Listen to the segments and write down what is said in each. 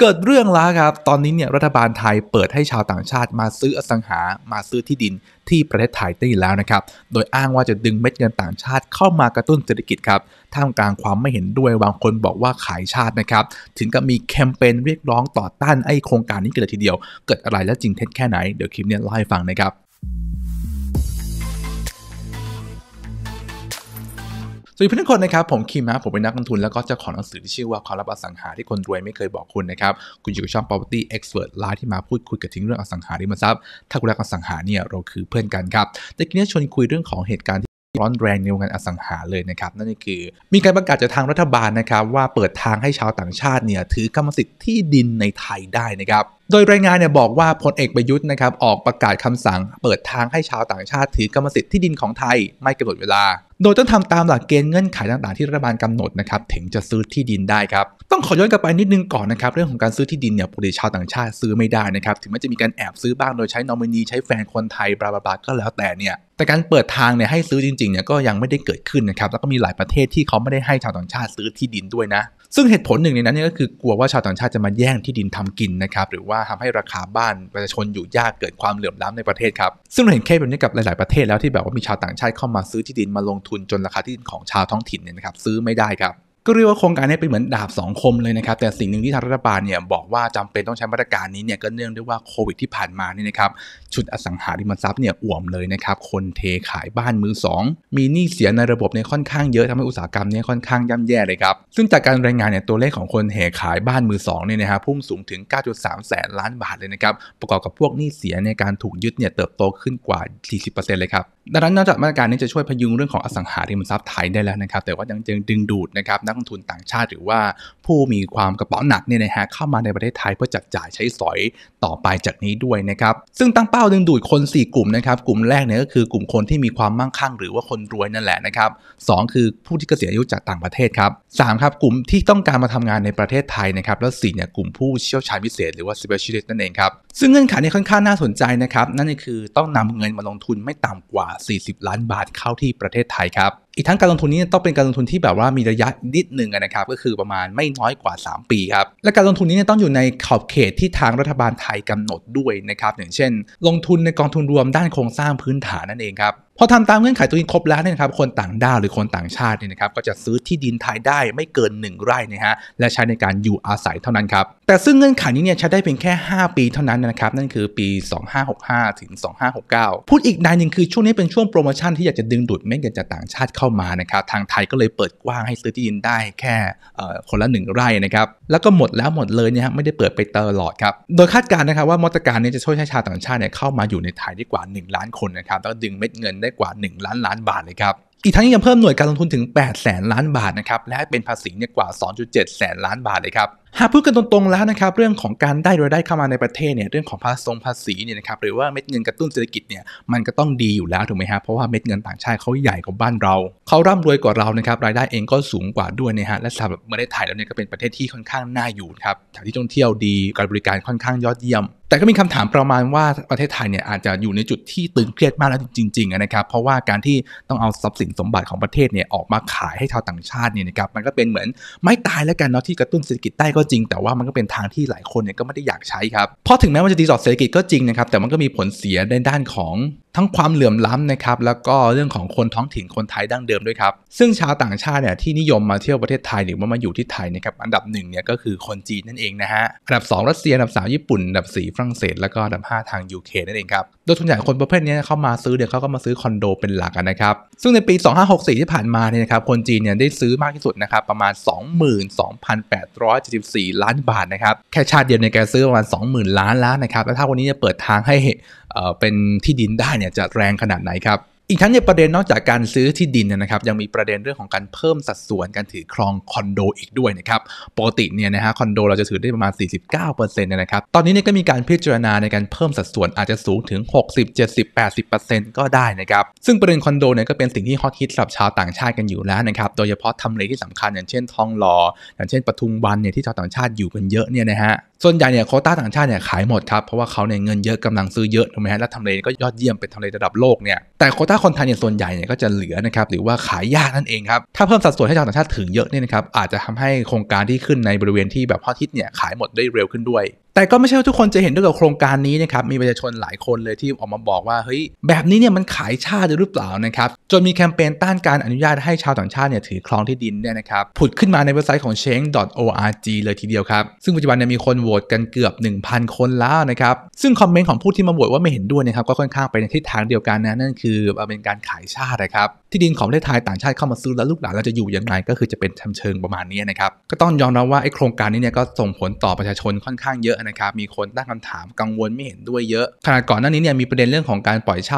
เกิดเรื่องแล้วครับ ตอนนี้เนี่ยรัฐบาลไทยเปิดให้ชาวต่างชาติมาซื้ออสังหามาซื้อที่ดินที่ประเทศไทยได้แล้วนะครับ โดยอ้างว่าจะดึงเม็ดเงินต่างชาติเข้ามากระตุ้นเศรษฐกิจครับ ท่ามกลางความไม่เห็นด้วยบางคนบอกว่าขายชาตินะครับ ถึงกับมีแคมเปญเรียกร้องต่อต้านไอ้โครงการนี้กันเลยทีเดียว เกิดอะไรและจริงเท็จแค่ไหนเดี๋ยวคลิปเนี่ยเล่าให้ฟังนะครับสวัสดีเพื่อนทุกคนนะครับผมคิมนะผมเป็นนักลงทุนแล้วก็เจ้าของหนังสือที่ชื่อว่าความลับอสังหาที่คนรวยไม่เคยบอกคุณนะครับคุณอยู่กับช่อง property expert ไลน์ที่มาพูดคุยกับทิ้งเรื่องอสังหาริมทรัพย์ถ้าคุณรักอสังหาเนี่ยเราคือเพื่อนกันครับแต่กินี้ชวนคุยเรื่องของเหตุการณ์ร้อนแรงในวงการอสังหาเลยนะครับนั่นก็คือ มีการประกาศจากทางรัฐบาลนะครับว่าเปิดทางให้ชาวต่างชาติเนี่ยถือกรรมสิทธิ์ที่ดินในไทยได้นะครับโดยรายงานเนี่ยบอกว่าพลเอกประยุทธ์นะครับออกประกาศคำสั่งเปิดทางให้ชาวต่างชาติถือกรรมสิทธิ์ที่ดินของไทยไม่กำหนดเวลาโดยต้องทำตามหลักเกณฑ์เงื่อนไขต่างๆที่รัฐบาลกำหนดนะครับถึงจะซื้อที่ดินได้ครับต้องขอย้อนกลับไปนิดนึงก่อนนะครับเรื่องของการซื้อที่ดินเนี่ยปกติชาวต่างชาติซื้อไม่ได้นะครับถึงแม้จะมีการแอบซื้อบ้างโดยใช้นอมินี ใช้แฟนคนไทยบลาบลาก็แล้วแต่เนี่ยแต่การเปิดทางเนี่ยให้ซื้อจริงๆเนี่ยก็ยังไม่ได้เกิดขึ้นนะครับแล้วก็มีหลายประเทศที่เขาไม่ได้ให้ชาวต่างชาติซื้อที่ดินด้วยนะ ซึ่งเหตุผลหนึ่งในนั้นเนี่ยก็คือกลัวว่าชาวต่างชาติจะมาแย่งที่ดินทำกินนะครับหรือว่าทำให้ราคาบ้านประชาชนอยู่ยากเกิดความเหลื่อมล้ำในประเทศครับ ซึ่งเราเห็นเคสแบบนี้กับหลายๆประเทศแล้วที่แบบว่ามีชาวต่างชาติเข้ามาซื้อที่ดินมาลงทุน จน ราคา ที่ดินของชาวท้องถิ่น เนี่ย นะครับ ซื้อไม่ได้ ครับก็เรียกว่าโครงการนี้เป็นเหมือนดาบสองคมเลยนะครับ แต่สิ่งหนึ่งที่ทางรัฐบาลเนี่ยบอกว่าจำเป็นต้องใช้มาตรการนี้เนี่ยก็เนื่องด้วยว่าโควิดที่ผ่านมานี่นะครับชุดอสังหาริมทรัพย์เนี่ยอ่วมเลยนะครับ คนเทขายบ้านมือ 2 มีหนี้เสียในระบบเนี่ยค่อนข้างเยอะทำให้อุตสาหกรรมเนี่ยค่อนข้างย่าแย่เลยครับ ซึ่งจากการรายงานเนี่ยตัวเลขของคนเทขายบ้านมือ2เนี่ยนะครับพุ่งสูงถึง 9.3 แสนล้านบาทเลยนะครับประกอบกับพวกหนี้เสียในการถูกยึดเนี่ยเติบโตขึ้นกว่า 40%เลยครับดังนั้นนอกจากมาตรการนี้จะช่วยพยุงเรื่องของอสังหาริมทรัพย์ไทยได้แล้วนะครับ แต่ว่ายังจึงดึงดูดนะครับนักกทุนต่างชาติหรือว่าผู้มีความกระเป๋าหนักเนี่ยนะฮะเข้ามาในประเทศไทย เพื่อจับจ่ายใช้สอยต่อไปจากนี้ด้วยนะครับ ซึ่งตั้งเป้าดึงดูดคน 4 กลุ่มนะครับ กลุ่มแรกเนี่ยก็คือกลุ่มคนที่มีความมั่งคั่ง หรือว่าคนรวยนั่นแหละนะครับสคือผู้ที่เกษียณอายุจากต่างประเทศครับสครับ กลุ่มที่ต้องการมาทำงานในประเทศไทยนะครับ แล้วสี่เนี่ยกลุ่มผู้เชี่ยวชาญพิเศษหรือว่า specialist นั่นเองครับซึ่งเงื่อนไขนี่ค่อนข้างน่าสนใจนะครับนั่นคือต้องนำเงินมาลงทุนไม่ต่ำกว่า 40 ล้านบาทเข้าที่ประเทศไทยครับอีกทั้งการลงทุนนี้ต้องเป็นการลงทุนที่แบบว่ามีระยะนิดหนึ่งนะครับก็คือประมาณไม่น้อยกว่า 3 ปีครับและการลงทุนนี้ต้องอยู่ในขอบเขตที่ทางรัฐบาลไทยกำหนดด้วยนะครับ อย่างเช่น ลงทุนในกองทุนรวมด้านโครงสร้างพื้นฐานนั่นเองครับพอทำตามเงื่อนไขตัวนี้ครบแล้วเนี่ยครับคนต่างด้าวหรือคนต่างชาติเนี่ยนะครับก็จะซื้อที่ดินไทยได้ไม่เกิน 1 ไร่นะฮะและใช้ในการอยู่อาศัยเท่านั้นครับแต่ซึ่งเงื่อนไขนี้เนี่ยใช้ได้เพียงแค่ 5 ปีเท่านั้นนะครับนั่นคือปี 2565ถึง2569 พูดอีกนายหนึ่งคือช่วงนี้เป็นช่วงโปรโมชั่นที่อยากจะดึง ดูดเม็ดเงินจากต่างชาติเข้ามานะครับทางไทยก็เลยเปิดกว้างให้ซื้อที่ดินได้แค่คนละ 1 ไร่นะครับแล้วก็หมดแล้วหมดเลยเนี่ยฮะไม่ได้เปิดไปตลอดครับ โดยคาดการณ์นะครับ ว่ามาตรการนี้จะช่วยให้ชาวต่างชาติเนี่ยเข้ามาอยู่ในไทยได้กว่า 1 ล้านคนนะครับแล้วดึงเม็ดเงินได้กว่า 1 ล้านล้านบาทเลยครับ อีกทั้งยังเพิ่มหน่วยการลงทุนถึง8แสนล้านบาทนะครับ และเป็นภาษีเนี่ยกว่า 2.7แสนล้านบาทเลยครับหากพูดกันตรงๆแล้วนะครับเรื่องของการได้รายได้เข้ามาในประเทศเนี่ยเรื่องของภาษีภาษีเนี่ยนะครับหรือว่าเม็ดเงินกระตุ้นเศรษฐกิจเนี่ยมันก็ต้องดีอยู่แล้วถูกไหมฮะเพราะว่าเม็ดเงินต่างชาติเขาใหญ่กว่าบ้านเราเขาร่ำรวยกว่าเรานะครับรายได้เองก็สูงกว่าด้วยนะฮะและสำหรับประเทศไทยแล้วเนี่ยก็เป็นประเทศที่ค่อนข้างน่าอยู่ครับสถานที่ท่องเที่ยวดีการบริการค่อนข้างยอดเยี่ยม แต่ก็มีคำถามประมาณว่าประเทศไทยเนี่ยอาจจะอยู่ในจุดที่ตึงเครียดมากแล้วจริงๆนะครับเพราะว่าการที่ต้องเอาทรัพย์สินสมบัติของประเทศเนี่ยออกมาขายให้ชาวต่างชาติเนี่ยนะครับมันก็เป็นเหมือนไม้ตายแล้วกันเนาะที่กระตุ้นเศรษฐกิจได้ก็จริงแต่ว่ามันก็เป็นทางที่หลายคนเนี่ยก็ไม่ได้อยากใช้ครับเพราะถึงแม้มันจะดีต่อเศรษฐกิจก็จริงนะครับแต่มันก็มีผลเสียในด้านของทั้งความเหลื่อมล้ำนะครับแล้วก็เรื่องของคนท้องถิ่นคนไทยดั้งเดิมด้วยครับซึ่งชาวต่างชาติเนี่ยที่นิยมมาเที่ยวประเทศไทยหรือว่ามาอยู่ที่ไทยนะครับอันดับหนึ่งเนี่ยก็คือคนจีนนั่นเองนะฮะอันดับ 2 รัสเซียอันดับ3ญี่ปุ่นอันดับ4ฝรั่งเศสแล้วก็อันดับ5ทางยูเคนั่นเองครับโดยส่วนใหญ่คนประเภทนี้เข้ามาซื้อเดี๋ยวเขาก็มาซื้อคอนโดเป็นหลักนะครับซึ่งในปี 2564 ที่ผ่านมาเนี่ยนะครับคนจีนเนี่ยได้ซื้อมากที่สุดนะครับประมาณ 22,874ล้านบาทนะครับแค่ชาติเดียวในารซื้อประมาณ20,000ล้านล้านนะครับแล้วถ้าวันนี้จะเปิดทางให้เป็นที่ดินได้เนี่ยี่ยจะแรงขนาดไหนครับอีกทั้งในประเด็นนอกจากการซื้อที่ดินนะครับยังมีประเด็นเรื่องของการเพิ่มสัดส่วนการถือครองคอนโดอีกด้วยนะครับปกติเนี่ยนะฮะคอนโดเราจะถือได้ประมาณ 49%นะครับตอนนี้เนี่ยก็มีการพิจารณาในการเพิ่มสัดส่วนอาจจะสูงถึง 60 70 80%ก็ได้นะครับซึ่งประเด็นคอนโดเนี่ยก็เป็นสิ่งที่ฮอตฮิตสำหรับชาวต่างชาติกันอยู่แล้วนะครับโดยเฉพาะทำเลที่สำคัญอย่างเช่นทองหล่ออย่างเช่นปทุมวันเนี่ยที่ชาวต่างชาติอยู่กันเยอะเนี่ยนะฮะส่วนใหญ่เนี่ยโคต้าต่างชาติเนี่ยขายหมดครับเพราะว่าเขาเนี่ยเงินเยอะกำลังซื้อเยอะถูกไหมฮะและทำเลก็ยอดเยี่ยมเป็นทำเลระดับโลกเนี่ยแต่โคต้าาคนไทยเนี่ยส่วนใหญ่เนี่ยก็จะเหลือนะครับหรือว่าขายยากนั่นเองครับถ้าเพิ่มสัดส่วนให้ชาวต่างชาติถึงเยอะเนี่ยนะครับอาจจะทำให้โครงการที่ขึ้นในบริเวณที่แบบพอทิศเนี่ยขายหมดได้เร็วขึ้นด้วย แต่ก็ไม่ใช่ว่าทุกคนจะเห็นด้วยกับโครงการนี้นะครับมีประชาชนหลายคนเลยที่ออกมาบอกว่าเฮ้ยแบบนี้เนี่ยมันขายชาติหรือเปล่านะครับจนมีแคมเปญต้านการอนุญาตให้ชาวต่างชาติเนี่ยถือครองที่ดินเนี่ยนะครับผุดขึ้นมาในเว็บไซต์ของ change.org เลยทีเดียวครับซึ่งปัจจุบันเนี่ยมีคนโหวตกันเกือบ 1,000 คนแล้วนะครับซึ่งคอมเมนต์ของผู้ที่มาโหวตว่าไม่เห็นด้วยนะครับก็ค่อนข้างไปในทิศทางเดียวกันนะนั่นคือาเป็นการขายชาตินะครับที่ดินของประเทศไทยต่างชาติเข้ามาซื้อแล้วลูกหลานเราจะอยู่ยังไงก็คือจะเป็นเชิงประมาณนี้นะครับ ก็ต้องยอมรับว่าไอ้โครงการนี้เนี่ยก็ส่งผลต่อประชาชนค่อนข้างเยอะนะครับมีคนตั้งคำถามกังวลไม่เห็นด้วยเยอะ ขนาดก่อนหน้านี้เนี่ยมีประเด็นเรื่องของการปล่อยเช่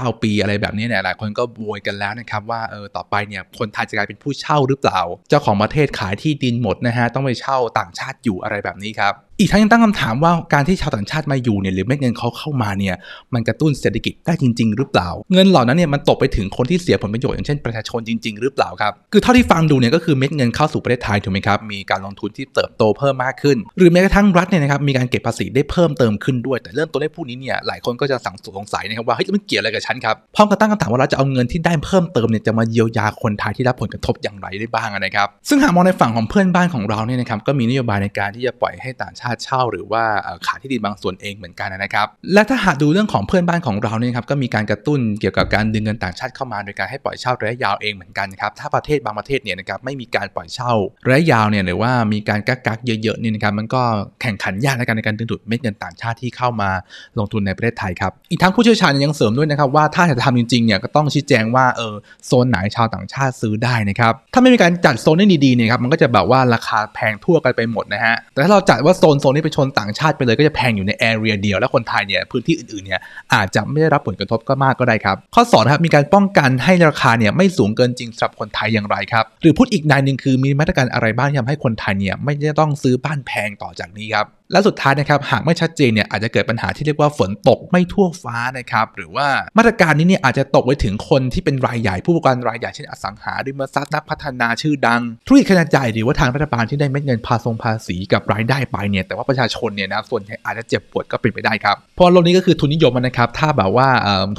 า 99 ปีอะไรแบบนี้เนี่ยหลายคนก็บวยกันแล้วนะครับว่าเออต่อไปเนี่ยคนไทยจะกลายเป็นผู้เช่าหรือเปล่า เจ้าของประเทศขายที่ดินหมดนะฮะต้องไปเช่าต่างชาติอยู่อะไรแบบนี้ครับอีกทั้งยังตั้งคำถามว่าการที่ชาวต่างชาติมาอยู่เนี่ยหรือเม็ดเงินเขาเข้ามาเนี่ยมันกระตุ้นเศรษฐกิจได้จริง ๆหรือเปล่า เงินเหล่านั้นเนี่ยมันตกไปถึงคนที่เสียผลประโยชน์อย่างเช่น ประชาชนจริง ๆ หรือเปล่าครับ คือเท่าที่ฟังดูเนี่ยก็คือเม็ดเงินเข้าสู่ประเทศไทยถูกไหมครับ มีการลงทุนที่เติบโตเพิ่มมากขึ้นหรือแม้กระทั่งรัฐเนี่ยนะครับมีการเก็บภาษีได้เพิ่มเติมขึ้นด้วย แต่เรื่องตัวเลขพวกนี้เนี่ยหลายคนก็จะสังสงสัยนะครับว่าเฮ้ยมันเกี่ยวอะไรกับฉันครับพร้อมกับตั้งคำถามว่าเราจะเอาเงินที่ได้เพิ่มเติมเนี่ยจะมาเยียวยาคนไทยที่รับผลกระทบอย่างไรได้บ้างนะครับซึ่งหากมองในฝั่งของเพื่อนบ้านของเราเนี่ยนะครับก็มีนโยบายในการที่จะปล่อยให้ต่างชาาเช่าหรือว่าขายที่ดินบางส่วนเองเหมือนกันนะครับและถ้าหากดูเรื่องของเพื่อนบ้านของเราเนี่ยครับก็มีการกระตุ้นเกี่ยวกับการดึงเงินต่างชาติเข้ามาโดยการให้ปล่อยเช่าระยะยาวเองเหมือนกันครับถ้าประเทศบางประเทศเนี่ยนะครับไม่มีการปล่อยเช่าระยะยาวเนี่ยหรือว่ามีการกักกักเยอะๆเนี่ยนะครับมันก็แข่งขันยากในการในการดึงดูดเม็ดเงินต่างชาติที่เข้ามาลงทุนในประเทศไทยครับอีกทั้งผู้เชี่ยวชาญยังเสริมด้วยนะครับว่าถ้าจะทำจริงๆเนี่ยก็ต้องชี้แจงว่าเออโซนไหนชาวต่างชาติซื้อได้นะครับถ้าไม่มีการจัดโซนให้ดีๆเนี่ยครับมันก็จะแบบว่าราคาแพงทั่วกันไปหมดนะฮะแต่ถ้าเราจัดว่าโซนโซนนี้ไปชนต่างชาติไปเลยก็จะแพงอยู่ในแอเรียเดียวและคนไทยเนี่ยพื้นที่อื่นๆเนี่ยอาจจะไม่ได้รับผลกระทบก็มากก็ได้ครับ ข้อสอนะครับมีการป้องกันให้ราคาเนี่ยไม่สูงเกินจริงสำหรับคนไทยอย่างไรครับ หรือพูดอีกนายหนึ่งคือมีมาตรการอะไรบ้างที่ทำให้คนไทยเนี่ยไม่ได้ต้องซื้อบ้านแพงต่อจากนี้ครับและสุดท้ายนะครับหากไม่ชัดเจนเนี่ยอาจจะเกิดปัญหาที่เรียกว่าฝนตกไม่ทั่วฟ้านะครับหรือว่ามาตรการนี้เนี่ยอาจจะตกไปถึงคนที่เป็นรายใหญ่ ผู้ประกอบการรายใหญ่เช่นอสังหาริมทรัพย์นักพัฒนาชื่อดังธุรกิจขนาดใหญ่หรือว่าทางรัฐบาลที่ได้เม็ดเงินภาษงภาษีกับรายได้ไปเนี่ยแต่ว่าประชาชนเนี่ยนะส่วนใหญ่อาจจะเจ็บปวดก็เป็นไปได้ครับเพราะโลกนี้ก็คือทุนนิยมนะครับถ้าแบบว่า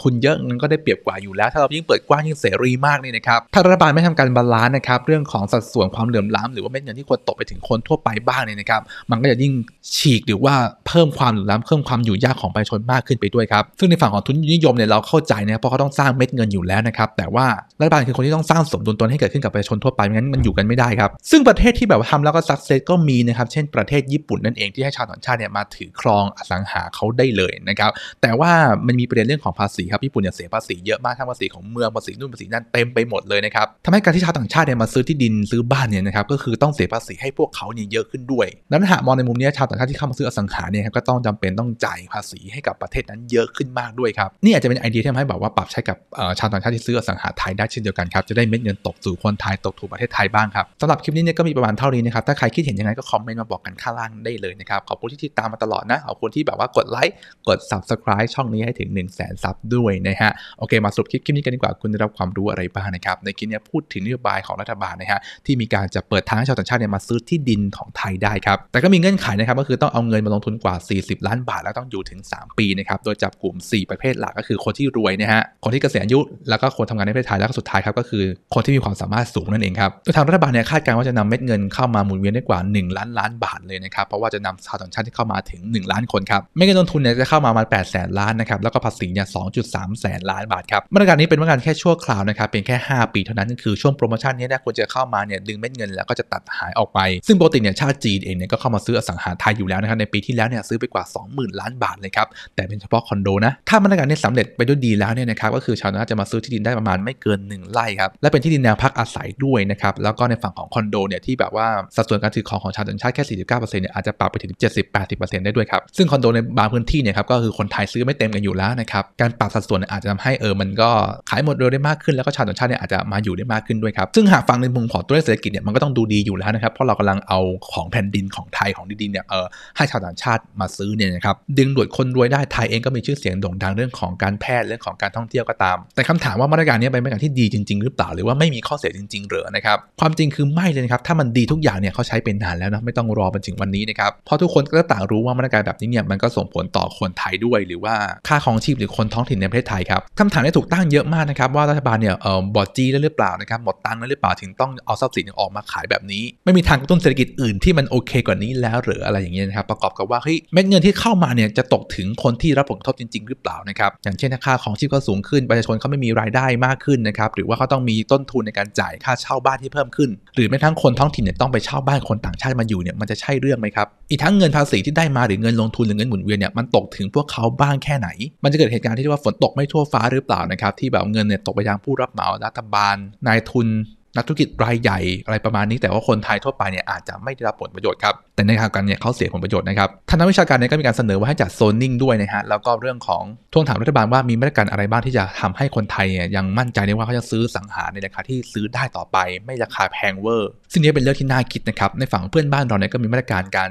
ทุนเยอะนันก็ได้เปรียบกว่าอยู่แล้วถ้าเรายิ่งเปิดกว้างยิ่งเสรีมากนี่นะครับถ้ารัฐบาลไม่ทำการบาลานซ์นะครับเรื่องของสัดส่วนความเหลื่อมล้ำหรือว่าเม็ดเงินที่ควรตกไปถึงคนทั่วไปบ้างเนี่ยนะครับ มันก็จะยิ่งฉีกหรือว่าเพิ่มความหลุดล้ำเพิ่มความอยู่ยากของประชาชนมากขึ้นไปด้วยครับซึ่งในฝั่งของทุนนิยมเนี่ยเราเข้าใจนะเพราะเขาต้องสร้างเม็ดเงินอยู่แล้วนะครับแต่ว่ารัฐบาลคือคนที่ต้องสร้างสมดุลตนให้เกิดขึ้นกับประชาชนทั่วไปไม่งั้นมันอยู่กันไม่ได้ครับ ซึ่งประเทศที่แบบทำแล้วก็สักเซสก็มีนะครับเช่นประเทศญี่ปุ่นนั่นเองที่ให้ชาวต่างชาติเนี่ยมาถือครองอสังหาเขาได้เลยนะครับแต่ว่ามันมีประเด็นเรื่องของภาษีครับญี่ปุ่นเนี่ยเสียภาษีเยอะมากทั้งภาษีของเมืองภาษีนู่นภาษีนั่นเต็มไปหมดเลยนะครับทำให้การที่ชาวต่างชาติเนี่ยมาซื้อที่ดินซื้อบ้านเนี่ยนะครับก็คือต้องเสียภาษีให้พวกเขาเนี่ยเยอะขึ้นด้วยนั้นหากมองในมุมนี้ชาวต่างชาติที่เข้ามาซื้ออสังหาเนี่ยครับก็ต้องจำเป็นต้องจ่ายภาษีให้กับประเทศนั้นเยอะขึ้นมากด้วยครับ นี่อาจจะเป็นไอเดียที่ทำให้แบบว่าปรับใช้ กับชาวต่างชาติที่ซื้ออสังหาไทยได้เช่นเดียว กันครับ จะได้เม็ดเงินตกสู่ คนไทย ตกถูกประเทศไทยบ้างครับสำหรับคลิปนี้เนี่ยก็มีประมาณเท่านี้นะครับถ้าใครคิดเห็นยังไงก็คอมเมนต์มาบอกกันข้างล่างได้เลยนะครับขอบคุณที่ติดตามมาตลอดนะขอบคุณที่แบบว่ากดไลค์กด subscribe ช่องนี้ให้ถึง 1 0 0 0 0แสนซับด้วยนะฮะโอเค มาสรุปคลิปนี้กันดีกว่าคุณได้รับความรู้อะไรบ้างนะครับในคลิปนี้พูดถึงนโยบายของรัฐบาลนะฮะที่มีการจะเปิดทางให้ชาวต่างชาติเนี่ยมาซื้อที่ดินของไทยได้ครับแต่ก็มีเงื่อนไขนะครับก็คืต้องเอาเงินมาลงทุนกว่า 40 ล้านบาทแล้วต้องอยู่ถึง 3 ปีนะครับ โดยจับกลุ่ม 4 ประเภทหลักก็คือคนที่รวยนะฮะ คนที่เกษียณอายุ แล้วก็คนทำงานในประเทศไทยแล้วก็สุดท้ายครับก็คือคนที่มีความสามารถสูงนั่นเองครับโดยทางรัฐบาลเนี่ยคาดการณ์ว่าจะนำเม็ดเงินเข้ามาหมุนเวียนได้กว่า1ล้านล้านบาทเลยนะครับ เพราะว่าจะนำชาวต่างชาติที่เข้ามาถึง 1 ล้านคนครับเม็ดเงินลงทุนเนี่ยจะเข้ามาประมาณ8แสนล้านนะครับ แล้วก็ภาษีเนี่ย2.3แสนล้านบาทครับมาตรการนี้เป็นมาตรการแค่ชั่วคราวนะครับ เป็นแค่5ปีเท่านั้นก็คือช่วงโปรโมชั่นนี้นยควรจะเข้ามาเนี่ยดึงเม็ดเงินแล้วก็จะตัดหายออกไป ซึ่งปกติเนี่ยชาติจีนเองเนี่ยก็เข้ามาซื้ออสังหาไทยอยู่แล้วนะครับในปีที่แล้วเนี่ยซื้อไปกว่า 20,000 ล้านบาทเลยครับแต่เป็นเฉพาะคอนโดนะถ้ามาตรการนี้สำเร็จไปด้วยดีแล้วเนี่ยนะครับก็คือชาวนาจะมาซื้อที่ดินได้ประมาณไม่เกิน 1 ไร่ครับและเป็นที่ดินแนวพักอาศัยด้วยนะครับแล้วก็ในฝั่งของคอนโดเนี่ยที่แบบว่าสัดส่วนการถือของของชาวต่างชาติแค่ 49%เนี่ยอาจจะปรับไปถึง 70-80%ได้ด้วยครับซึ่งคอนโดในบางพื้นที่เนี่ยครับก็คือคนไทยซื้อไม่เต็มกันอยู่แล้วนะครับการปรับสัดส่วนอาจจะทำให้เออมันก็ขายหมดเร็วได้มากขึ้นแล้วก็ชาวต่างชาติเนี่ยอาจจะมาอยู่ได้มากขึ้นด้วยครับซึ่งหากฟังในมุมของตัวเลขเศรษฐกิจเนี่ยมันก็ต้องดูดีอยู่แล้วนะครับเพราะเรากำลังเอาของแผ่นดินของไทยของดินเนี่ยเออให้ชาวต่างชาติมาซื้อเนี่ยนะครับดึงดูดคนรวยได้ไทยเองก็มีชื่อเสียงโด่งดังเรื่องของการแพทย์เรื่องของการท่องเที่ยวก็ตาม แต่คำถามว่ามาตรการนี้เป็นมาตรการที่ดีจริง ๆหรือเปล่าหรือว่าไม่มีข้อเสียจริงๆหรือนะครับความจริงคือไม่เลยนะครับถ้ามันดีทุกอย่างเนี่ยเขาใช้เป็นนานแล้วนะไม่ต้องรอมาถึงวันนี้นะครับเพราะทุกคนก็ต่างรู้ว่ามาตรการแบบนี้เนี่ยมันก็ส่งผลต่อคนไทยด้วยหรือว่าค่าของชีพหรือคนท้องถิ่นในประเทศไทยครับคำถามนี้ถูกตั้งเยอะมากนะครับ ว่ารัฐบาลเนี่ยเออบอดจี้ได้หรือเปล่านะครับหมดตังค์ได้หรือเปล่าถึงต้องเอาทรัพย์สินออกมาขายแบบนี้ ไม่มีทางต้นเศรษฐกิจอื่นที่มันโอเคกว่านี้แล้วหรืออะไรอย่างเี้นะครับประกอบกับว่าเฮ้ยเม็ดเงินที่เข้ามาเนี่ยจะตกถึงคนที่รับผลกระทบจริงๆหรือเปล่านะครับอย่างเช่น ค่าของชีพก็สูงขึ้น ประชาชนเขาไม่มีรายได้มากขึ้นนะครับหรือว่าเขาต้องมีต้นทุนในการจ่ายค่าเช่าบ้านที่เพิ่มขึ้น หรือแม้ทั้งคนท้องถิ่นเนี่ยต้องไปเช่าบ้านคนต่างชาติมาอยู่เนี่ยมันจะใช่เรื่องไหมครับ อีกทั้งเงินภาษีที่ได้มาหรือเงินลงทุนหรือเงินหมุนเวียนเนี่ยมันตกถึงพวกเขาบ้างแค่ไหน มันจะเกิดเหตุการณ์ที่เรียกว่าฝนตกไม่ทั่วฟ้าหรือเปล่านะครับที่แบบเงินเนี่ยตกไปยังผู้รับเหมารัฐบาล นายทุนนักธุรกิจรายใหญ่อะไรประมาณนี้ แต่ว่าคนไทยทั่วไปเนี่ยอาจจะไม่ได้รับผลประโยชน์ครับแต่ในทางการเนี่ยเขาเสียผลประโยชน์นะครับท่านนักวิชาการเนี่ยก็มีการเสนอว่าให้จัดโซนนิ่งด้วยนะฮะแล้วก็เรื่องของทวงถามรัฐบาลว่ามีมาตรการอะไรบ้างที่จะทำให้คนไทยเนี่ยยังมั่นใจในว่าเขาจะซื้อสังหารในราคาที่ซื้อได้ต่อไปไม่ราคาแพงเวอร์ซึ่งนี้เป็นเรื่องที่น่าคิดนะครับในฝั่งเพื่อนบ้านเราเนี่ยก็มีมาตรการการ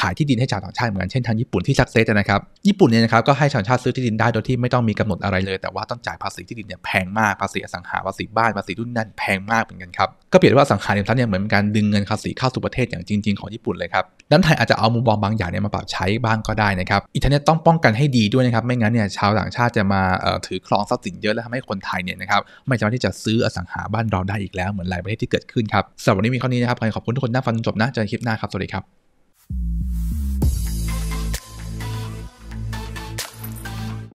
ขายที่ดินให้ชาวต่างชาติเหมือนกันเช่นทางญี่ปุ่นที่ซักเซสนะครับญี่ปุ่นเนี่ยนะครับก็ให้ชาวชาติซื้อที่ดินได้โดยที่ไม่ต้องมีกำหนดอะไรเลย แต่ว่าต้องจ่ายภาษีที่ดินเนี่ยแพงมากภาษีอสังหาภาษีบ้านภาษีดุนนั่นแพงมากเหมือนกันครับ ก็เปรียบว่าสังหาริมทรัพย์เนี่ยเหมือนการดึงเงินภาษีเข้าสู่ประเทศอย่างจริง ๆ ของญี่ปุ่นเลยครับดันไทยอาจจะเอามุมมองบางอย่างเนี่ยมาปรับใช้บ้างก็ได้นะครับ อีกทั้งเนี่ยต้องป้องกันให้ดีด้วยนะครับ ไม่งั้นเนี่ยชาวต่างชาติจะมาถือครองทรัพย์สินเยอะแล้วทำให้คนไทยเนี่ยนะครับ ไม่สามารถที่จะซื้ออสังหาบ้านเราได้อีกแล้ว เหมือนหลายประเทศที่เกิดขึ้นครับสำหรับวันนี้มีเท่านี้นะครับ ขอบคุณทุกคนที่ฟังจนจบนะเจอคลิปหน้าครับ สวัสดีครับ